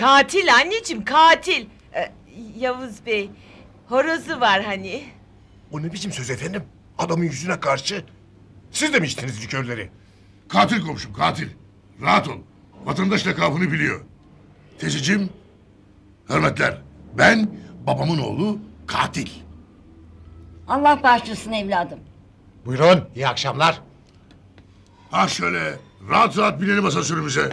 Katil anneciğim katil. Ee, Yavuz Bey horozu var hani. O ne biçim söz efendim? Adamın yüzüne karşı. Siz de mi içtiniz likörleri? Katil komşum katil. Rahat ol. Vatandaş lakabını biliyor. Teyzeciğim, hürmetler. Ben babamın oğlu katil. Allah bağışlasın evladım. Buyurun iyi akşamlar. Ha şöyle rahat rahat binelim asansörümüze.